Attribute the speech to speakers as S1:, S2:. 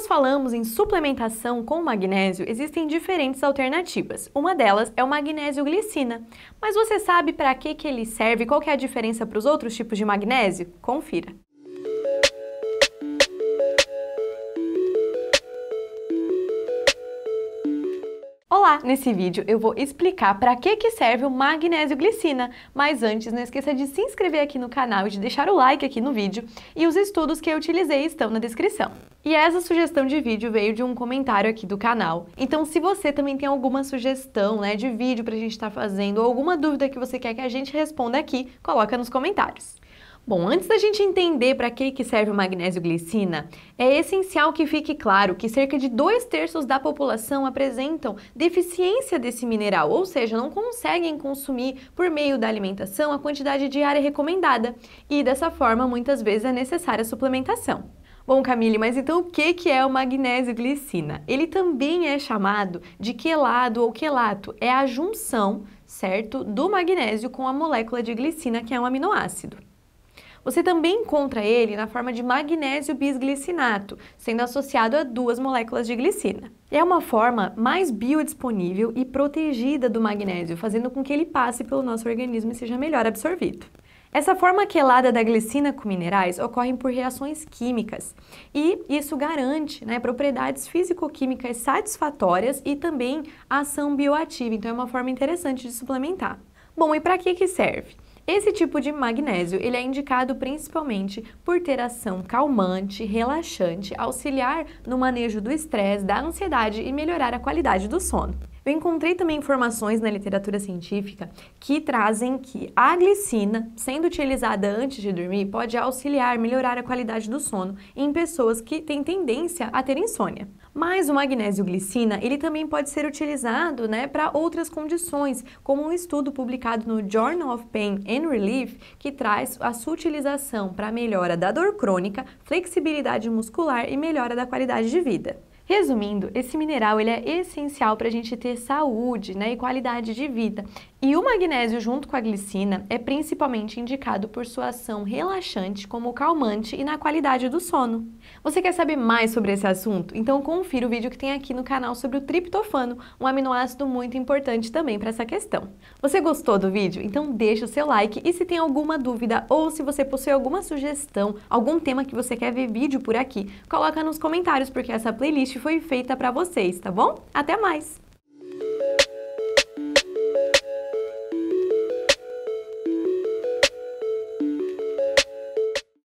S1: nós falamos em suplementação com magnésio, existem diferentes alternativas. Uma delas é o magnésio glicina. Mas você sabe para que, que ele serve e qual que é a diferença para os outros tipos de magnésio? Confira. Olá! Nesse vídeo eu vou explicar para que, que serve o magnésio glicina, mas antes não esqueça de se inscrever aqui no canal e de deixar o like aqui no vídeo e os estudos que eu utilizei estão na descrição. E essa sugestão de vídeo veio de um comentário aqui do canal. Então se você também tem alguma sugestão né, de vídeo para a gente estar tá fazendo ou alguma dúvida que você quer que a gente responda aqui, coloca nos comentários. Bom, antes da gente entender para que, que serve o magnésio glicina, é essencial que fique claro que cerca de dois terços da população apresentam deficiência desse mineral, ou seja, não conseguem consumir por meio da alimentação a quantidade diária recomendada e dessa forma muitas vezes é necessária a suplementação. Bom, Camille, mas então o que, que é o magnésio glicina? Ele também é chamado de quelado ou quelato. É a junção, certo, do magnésio com a molécula de glicina, que é um aminoácido. Você também encontra ele na forma de magnésio bisglicinato, sendo associado a duas moléculas de glicina. É uma forma mais biodisponível e protegida do magnésio, fazendo com que ele passe pelo nosso organismo e seja melhor absorvido. Essa forma quelada da glicina com minerais ocorre por reações químicas e isso garante né, propriedades físico-químicas satisfatórias e também ação bioativa, então é uma forma interessante de suplementar. Bom, e para que, que serve? Esse tipo de magnésio, ele é indicado principalmente por ter ação calmante, relaxante, auxiliar no manejo do estresse, da ansiedade e melhorar a qualidade do sono. Eu encontrei também informações na literatura científica que trazem que a glicina, sendo utilizada antes de dormir, pode auxiliar, melhorar a qualidade do sono em pessoas que têm tendência a ter insônia. Mas o magnésio glicina, ele também pode ser utilizado, né, para outras condições, como um estudo publicado no Journal of Pain and Relief, que traz a sua utilização para melhora da dor crônica, flexibilidade muscular e melhora da qualidade de vida. Resumindo, esse mineral ele é essencial para a gente ter saúde né, e qualidade de vida. E o magnésio junto com a glicina é principalmente indicado por sua ação relaxante como calmante e na qualidade do sono. Você quer saber mais sobre esse assunto? Então confira o vídeo que tem aqui no canal sobre o triptofano, um aminoácido muito importante também para essa questão. Você gostou do vídeo? Então deixa o seu like e se tem alguma dúvida ou se você possui alguma sugestão, algum tema que você quer ver vídeo por aqui, coloca nos comentários porque essa playlist foi feita para vocês, tá bom? Até mais!